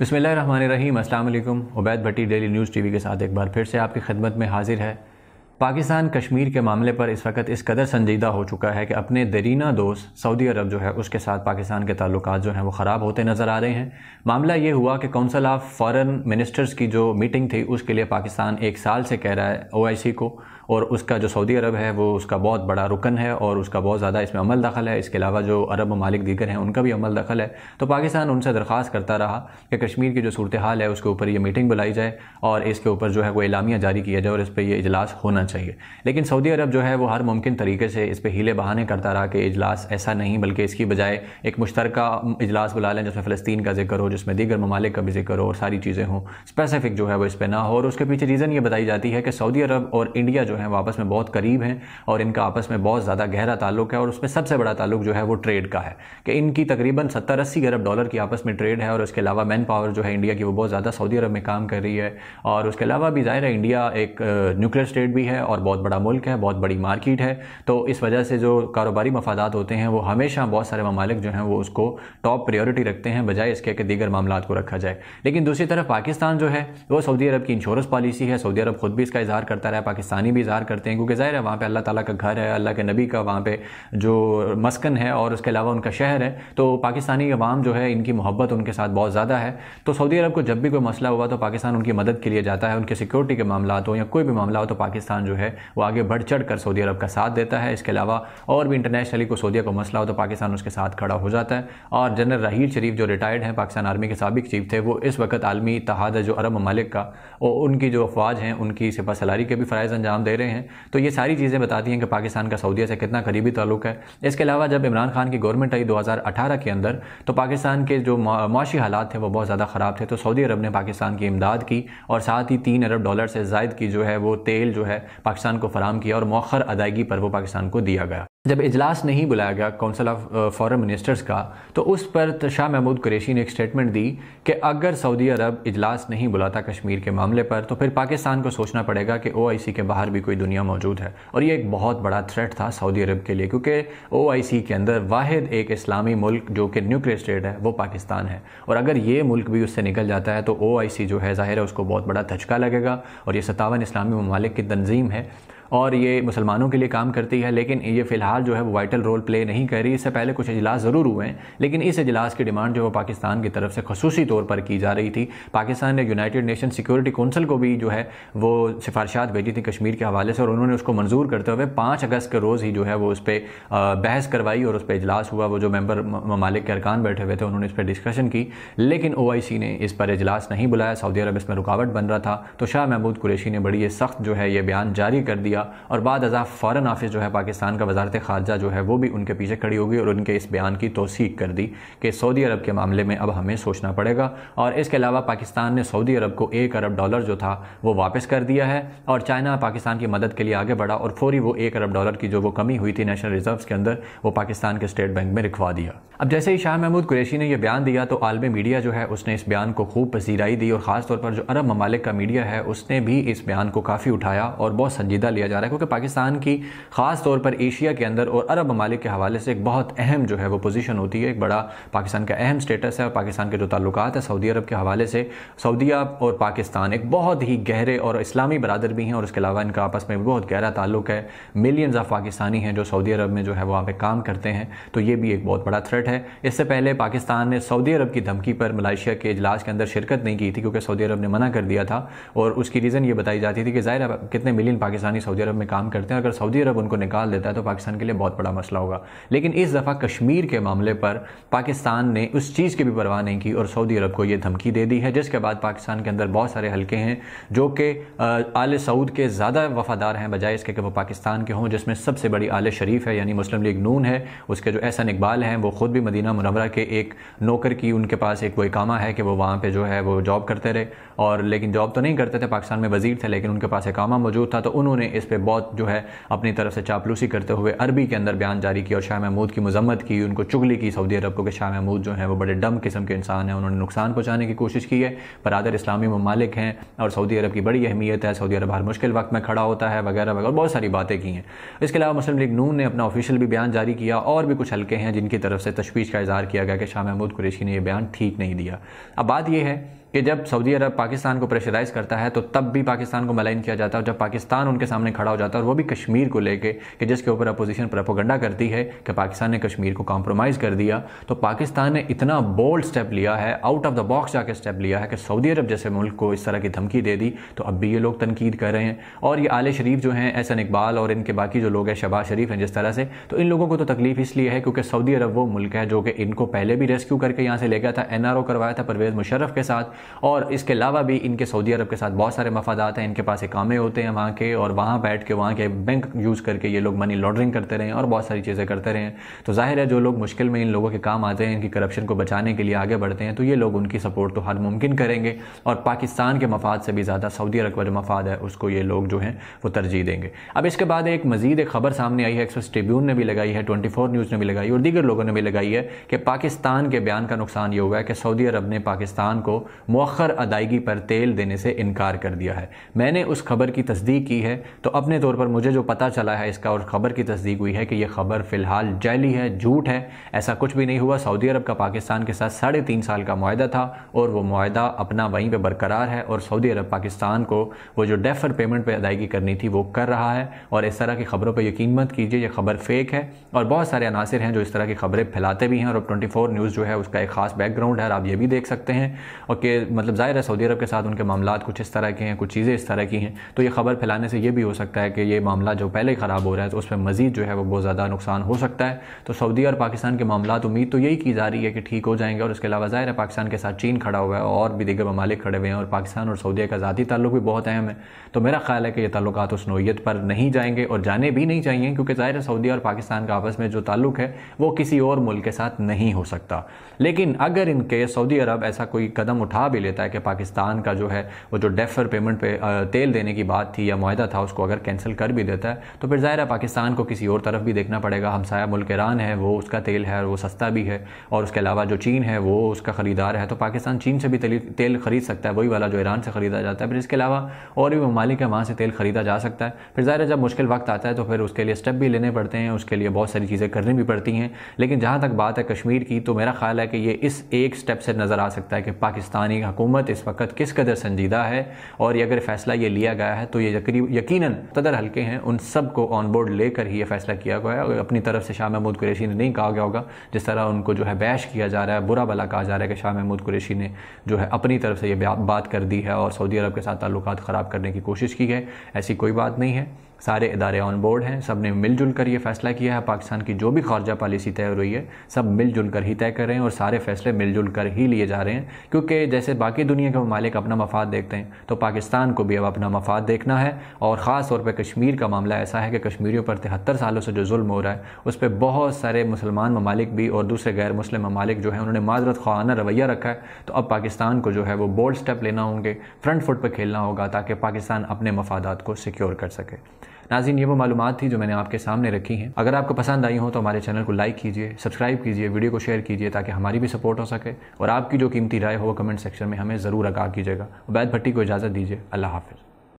बसमीम अल्लाम Ubaid Bhatti daily news TV के साथ एक बार फिर से आपकी खदमत में हाजिर है पाकिस्तान कश्मीर के मामले पर इस वक्त इस कदर संजीदा हो चुका है कि अपने दरीना दोस्त सऊदी अरब जो है उसके साथ पाकिस्तान के ताल्लुक जो हैं वो ख़राब होते नज़र आ रहे हैं मामला ये हुआ कि काउंसिल ऑफ फॉरेन मिनिस्टर्स की जो मीटिंग थी उसके लिए पाकिस्तान एक साल से कह रहा है ओ को और उसका जो सऊदी अरब है वो उसका बहुत बड़ा रुकन है और उसका बहुत ज़्यादा इसमें अमल दखल है इसके अलावा जो अरब ममालिक दीगर हैं उनका भी अमल दखल है तो पाकिस्तान उनसे दरख्वास्त करता रहा कि कश्मीर की जो सूरत हाल है उसके ऊपर ये मीटिंग बुलाई जाए और इसके ऊपर जो है वो इलामिया जारी किया जाए और इस पर यह इजलास होना चाहिए लेकिन सऊदी अरब जो है वो हर मुमकिन तरीके से इस पर हीले बहाने करता रहा कि इजलास ऐसा नहीं बल्कि इसकी बजाय एक मुश्तरक इजलास बुला लें जिसमें फ़लस्तीन का जिक्र हो जिसमें दीगर ममालिक का भी जिक्र हो और सारी चीज़ें हों स्पेसिफिक जो है वो इस पर ना हो और उसके पीछे रीज़न ये बताई जाती है कि सऊदी अरब और इंडिया जो हैं वो आपस में बहुत करीब हैं और इनका आपस में बहुत ज़्यादा गहरा ताल्लुक है और उसमें सबसे बड़ा ताल्लुक जो है वो ट्रेड का है कि इनकी तकरीबन सत्तर अस्सी अरब डॉलर की आपस में ट्रेड है और उसके अलावा मैन पावर जो है इंडिया की वो बहुत ज़्यादा सऊदी अरब में काम कर रही है और उसके अलावा भी ज़ाहिर है इंडिया एक न्यूक्लियर स्टेट भी है और बहुत बड़ा मुल्क है बहुत बड़ी मार्केट है तो इस वजह से जो कारोबारी मफादात होते हैं वो हमेशा बहुत सारे ममालिक जो हैं वो उसको टॉप प्रियोरिटी रखते हैं बजाय इसके कि दीगर मामला को रखा जाए लेकिन दूसरी तरफ पाकिस्तान जो है वो सऊदी अरब की इंश्योरेंस पॉलिसी है सऊदी अरब खुद भी इसका इजहार करता रहा है पाकिस्तानी भी इजहार करते हैं क्योंकि ज़ाहिर है वहाँ पर अल्लाह ताला का घर है अल्लाह के नबी का वहाँ पर जो मस्कन है और उसके अलावा उनका शहर है तो पाकिस्तानी अवाम जो है इनकी मोहब्बत उनके साथ बहुत ज़्यादा है तो सऊदी अरब को जब भी कोई मसला हुआ तो पाकिस्तान उनकी मदद के लिए जाता है उनके सिक्योरिटी के मामला हो या कोई भी मामला हो तो पाकिस्तान जो है वो आगे बढ़ चढ़ कर सऊदी अरब का साथ देता है इसके अलावा और भी इंटरनेशनली को सऊदिया को मसला हो तो पाकिस्तान उसके साथ खड़ा हो जाता है और जनरल राहील शरीफ जो रिटायर्ड हैं पाकिस्तान आर्मी के सबक चीफ थे वो इस वक्त आलमी इतिहाद जो अरब ममालिक का और उनकी जो अफवाज हैं उनकी सिपा सलारी के भी फ़रज़ अंजाम दे रहे हैं तो ये सारी चीज़ें बताती हैं कि पाकिस्तान का सऊदीया से कितना करीबी ताल्लुक है इसके अलावा जब इमरान खान की गवर्नमेंट आई 2018 के अंदर तो पाकिस्तान के जो माशी हालात थे वो बहुत ज़्यादा ख़राब थे तो सऊदी अरब ने पाकिस्तान की इमदाद की और साथ ही तीन अरब डॉलर से जायद की जो है वो तेल जो है पाकिस्तान को फराम किया और मौखर अदायगी पर वो पाकिस्तान को दिया गया जब इजलास नहीं बुलाया गया काउंसिल ऑफ फॉरेन मिनिस्टर्स का तो उस पर शाह महमूद कुरेशी ने एक स्टेटमेंट दी कि अगर सऊदी अरब इजलास नहीं बुलाता कश्मीर के मामले पर तो फिर पाकिस्तान को सोचना पड़ेगा कि ओ के बाहर भी कोई दुनिया मौजूद है और ये एक बहुत बड़ा थ्रेट था सऊदी अरब के लिए क्योंकि ओ के अंदर वाहिद एक इस्लामी मुल्क जो कि न्यूक्लियर स्टेट है वो पाकिस्तान है और अगर ये मुल्क भी उससे निकल जाता है तो ओ जो है ज़ाहिर है उसको बहुत बड़ा धचका लगेगा और ये सतावन इस्लामी ममालिक की तनजीम है और ये मुसलमानों के लिए काम करती है लेकिन ये फ़िलहाल जो है वो वाइटल रोल प्ले नहीं कर रही इससे पहले कुछ अजलास ज़रूर हुए हैं लेकिन इस अजलास की डिमांड जो है पाकिस्तान की तरफ से खसूसी तौर पर की जा रही थी पाकिस्तान ने यूनाइटेड नेशन सिक्योरिटी कौंसिल को भी जो है वो सिफारशात भेजी थी कश्मीर के हवाले से और उन्होंने उसको मंजूर करते हुए पाँच अगस्त के रोज़ ही जो है वो उस पर बहस करवाई और उस पर अजलास हुआ वो जो मेम्बर ममालिक के अरकान बैठे हुए थे उन्होंने इस पर डिस्कशन की लेकिन ओ ने इस पर अजलास नहीं बुलाया सऊदी अरब इसमें रुकावट बन रहा था तो शाह महमूद कुरेशी ने बड़ी सख्त जो है ये बयान जारी कर दिया किया और बाद अजा फ़ॉरन ऑफिस जो है पाकिस्तान का वजारत खारजा जो है वो भी उनके पीछे खड़ी होगी और उनके इस बयान की तोसीक कर दी कि सऊदी अरब के मामले में अब हमें सोचना पड़ेगा और इसके अलावा पाकिस्तान ने सऊदी अरब को एक अरब डॉलर जो था वो वापस कर दिया है और चाइना पाकिस्तान की मदद के लिए आगे बढ़ा और फौरी वो एक अरब डॉलर की जो वो कमी हुई थी नेशनल रिजर्व के अंदर वो पाकिस्तान के स्टेट बैंक में रिखवा दिया अब जैसे ही शाह महमूद कुरैशी ने यह बयान दिया तो आलम मीडिया जो है उसने इस बयान को खूब पसीराई दी और ख़ासतौर पर जो अरब ममालिक का मीडिया है उसने भी इस बयान को काफ़ी उठाया और बहुत संजीदा लिया जा रहा है क्योंकि पाकिस्तान की ख़ास तौर पर एशिया के अंदर और अरब ममालिक के हवाले से एक बहुत अहम जो है वो पोजीशन होती है एक बड़ा पाकिस्तान का अहम स्टेटस है और पाकिस्तान के जो ताल्लुक है सऊदी अरब के हवाले से सऊदी अरब और पाकिस्तान एक बहुत ही गहरे और इस्लामी बरदर भी हैं और उसके अलावा इनका आपस में बहुत गहरा ताल्लुक है मिलियंस ऑफ पाकिस्तानी हैं जो सऊदी अरब में जो है वहाँ पर काम करते हैं तो ये भी एक बहुत बड़ा थ्रेट थ्रेट है इससे पहले पाकिस्तान ने सऊदी अरब की धमकी पर मलाइशिया के इजलास के अंदर शिरकत नहीं की थी क्योंकि सऊदी अरब ने मना कर दिया था और उसकी रीज़न ये बताई जाती थी कि ज़ाहिर अब कितने मिलियन पाकिस्तानी सऊदी अरब में काम करते हैं अगर सऊदी अरब उनको निकाल देता है तो पाकिस्तान के लिए बहुत बड़ा मसला होगा लेकिन इस दफ़ा कश्मीर के मामले पर पाकिस्तान ने उस चीज़ की भी परवाह नहीं की और सऊदी अरब को यह धमकी दे दी है जिसके बाद पाकिस्तान के अंदर बहुत सारे हल्के हैं जो कि आल सऊद के ज़्यादा वफादार हैं बजाय इसके कि वो पाकिस्तान के हों जिसमें सबसे बड़ी आल शरीफ है यानी मुस्लिम लीग नून है उसके जो एहसन इकबाल हैं वो खुद भी मदीना मुनवरा के एक नौकर की उनके पास एक कोई कामा है कि वो वहाँ पे जो है वो जॉब करते रहे और लेकिन जॉब तो नहीं करते थे पाकिस्तान में वज़ीर थे लेकिन उनके पास एक कामा मौजूद था तो उन्होंने इस पर बहुत जो है अपनी तरफ से चापलूसी करते हुए अरबी के अंदर बयान जारी किया और शाह महमूद की मजम्मत की उनको चुगली की सऊदी अरब को कि शाह महमूद जो है वो बड़े डम किस्म के इंसान हैं उन्होंने नुकसान पहुँचाने की कोशिश की है बरदर इस्लामी ममालिक हैं और सऊदी अरब की बड़ी अहमियत है सऊदी अरब हर मुश्किल वक्त में खड़ा होता है वगैरह वगैरह बहुत सारी बातें की हैं इसके अलावा मुस्लिम लीग नून ने अपना ऑफिशियल भी बयान जारी किया और भी कुछ हल्के हैं जिनकी तरफ से तशवीश का इजहार किया गया कि शाह महमूद कुरेशी ने यह बयान ठीक नहीं दिया अब बात यह है कि जब सऊदी अरब पाकिस्तान को प्रेशराइज़ करता है तो तब भी पाकिस्तान को मलाइन किया जाता है और जब पाकिस्तान उनके सामने खड़ा हो जाता है और वो भी कश्मीर को लेके कि जिसके ऊपर अपोजिशन प्रपोगंडा करती है कि पाकिस्तान ने कश्मीर को कॉम्प्रोमाइज़ कर दिया तो पाकिस्तान ने इतना बोल्ड स्टेप लिया है आउट ऑफ द बॉक्स जाकर स्टेप लिया है कि सऊदी अरब जैसे मुल्क को इस तरह की धमकी दे दी तो अब भी ये लोग तनकीद कर रहे हैं और ये आले शरीफ जो हैं एहसन इकबाल और इनके बाकी जो लोग हैं शबाज शरीफ हैं जिस तरह से तो इन लोगों को तो तकलीफ इसलिए है क्योंकि सऊदी अरब वो मुल्क है जो कि इनको पहले भी रेस्क्यू करके यहाँ से ले गया था एन करवाया था परवेज़ मुशर्रफ के साथ और इसके अलावा भी इनके सऊदी अरब के साथ बहुत सारे मफादात हैं इनके पास इकामे होते हैं वहाँ के और वहाँ बैठ के वहाँ के बैंक यूज़ करके ये लोग मनी लॉन्ड्रिंग करते रहें और बहुत सारी चीज़ें करते रहें तो जाहिर है जो लोग मुश्किल में इन लोगों के काम आते हैं इनकी करप्शन को बचाने के लिए आगे बढ़ते हैं तो ये लोग उनकी सपोर्ट तो हर मुमकिन करेंगे और पाकिस्तान के मफाद से भी ज़्यादा सऊदी अरब का जो मफाद है उसको ये लोग जो हैं वो तरजीह देंगे अब इसके बाद एक मजीद एक खबर सामने आई है एक्सप्रेस ट्रिब्यून ने भी लगाई है ट्वेंटी फोर न्यूज़ ने भी लगाई और दीगर लोगों ने भी लगाई है कि पाकिस्तान के बयान का नुकसान ये हुआ है कि सऊदी अरब ने पाकिस्तान को मौखर अदायगी पर तेल देने से इनकार कर दिया है मैंने उस खबर की तस्दीक की है तो अपने तौर पर मुझे जो पता चला है इसका और खबर की तस्दीक हुई है कि यह खबर फ़िलहाल जैली है झूठ है ऐसा कुछ भी नहीं हुआ सऊदी अरब का पाकिस्तान के साथ साढ़े तीन साल का माहा था और वह माहा अपना वहीं पर बरकरार है और सऊदी अरब पाकिस्तान को वो जो डेफर पेमेंट पर पे अदायगी करनी थी वो कर रहा है और इस तरह की खबरों पर यकीन मत कीजिए यह खबर फेक है और बहुत सारे अनासर हैं जो इस तरह की खबरें फैलाते भी हैं और ट्वेंटी फोर न्यूज़ जो है उसका एक खास बैकग्राउंड है और आप ये भी देख सकते हैं और मतलब ज़ाहिर है सऊदी अरब के साथ उनके मामला कुछ इस तरह के हैं कुछ चीज़ें इस तरह की हैं तो ये खबर फैलाने से ये भी हो सकता है कि ये मामला जो पहले ही ख़राब हो रहा है तो उसमें मज़ीद जो है वो बहुत ज़्यादा नुकसान हो सकता है तो सऊदी और पाकिस्तान के मामला उम्मीद तो यही की जा रही है कि ठीक हो जाएंगे और इसके अलावा ज़ाहिर है पाकिस्तान के साथ चीन खड़ा हुआ है और भी दीगर ममालिक खड़े हुए हैं और पाकिस्तान और सऊदी का ज़ाती ताल्लुक भी बहुत अहम है तो मेरा ख्याल है कि ये तल्लु उस नोयत पर नहीं जाएंगे और जाने भी नहीं चाहिए क्योंकि ज़ाहिर है सऊदी और पाकिस्तान का आपस में जो ताल्लुक है वो किसी और मुल्क के साथ नहीं हो सकता लेकिन अगर इनके सऊदी अरब ऐसा कोई कदम उठा उठा भी लेता है कि पाकिस्तान का जो है वो जो डेफर पेमेंट पे तेल देने की बात थी या माहा था उसको अगर कैंसिल कर भी देता है तो फिर ज़ाहिर है पाकिस्तान को किसी और तरफ भी देखना पड़ेगा हमसाया मुल्क ईरान है वो उसका तेल है और वो सस्ता भी है और उसके अलावा जो चीन है वो उसका ख़रीदार है तो पाकिस्तान चीन से भी तेल ख़रीद सकता है वही वाला जो ईरान से ख़रीदा जाता है फिर इसके अलावा और भी ममालिक है वहाँ से तेल ख़रीदा जा सकता है फिर ज़ाहिर है जब मुश्किल वक्त आता है तो फिर उसके लिए स्टेप भी लेने पड़ते हैं उसके लिए बहुत सारी चीज़ें करनी भी पड़ती हैं लेकिन जहाँ तक बात है कश्मीर की तो मेरा ख्याल है कि ये इस एक स्टेप से नज़र आ सकता है कि पाकिस्तानी हमारी हकूमत इस वक्त किस कदर संजीदा है और ये अगर फ़ैसला ये लिया गया है तो ये यकीन कदर हल्के हैं उन सब को ऑन बोर्ड लेकर ही ये फ़ैसला किया गया है अपनी तरफ से शाह महमूद कुरेशी ने नहीं कहा गया होगा जिस तरह उनको जो है बैश किया जा रहा है बुरा भला कहा जा रहा है कि शाह महमूद कुरेशी ने जो है अपनी तरफ से ये बात कर दी है और सऊदी अरब के साथ ताल्लुक ख़राब करने की कोशिश की है ऐसी कोई बात नहीं है सारे इदारे ऑन बोर्ड हैं सब ने मिलजुल कर ये फैसला किया है पाकिस्तान की जो भी खारजा पॉलिसी तय हो रही है सब मिलजुल कर ही तय कर रहे हैं और सारे फैसले मिलजुल कर ही लिए जा रहे हैं क्योंकि जैसे बाकी दुनिया के ममालिक अपना मफाद देखते हैं तो पाकिस्तान को भी अब अपना मफाद देखना है और ख़ास तौर पर कश्मीर का मामला ऐसा है कि कश्मीरियों पर तिहत्तर सालों से जो जुल्म हो रहा है उस पर बहुत सारे मुसलमान ममालिक भी और दूसरे गैर मुस्लिम ममालिक जो है उन्होंने माजरत खाना रवैया रखा है तो अब पाकिस्तान को जो है वो बोल्ड स्टेप लेना होंगे फ्रंट फुट पर खेलना होगा ताकि पाकिस्तान अपने मफादात को सिक्योर कर सके नाजीन ये वो मालूम थी जो मैंने आपके सामने रखी हैं अगर आपको पसंद आई हो तो हमारे चैनल को लाइक कीजिए सब्सक्राइब कीजिए वीडियो को शेयर कीजिए ताकि हमारी भी सपोर्ट हो सके और आपकी जो कीमती राय हो वो कमेंट सेक्शन में हमें ज़रूर आगा कीजिएगा उबैद भट्टी को इजाज़त दीजिए अल्लाह हाफिज़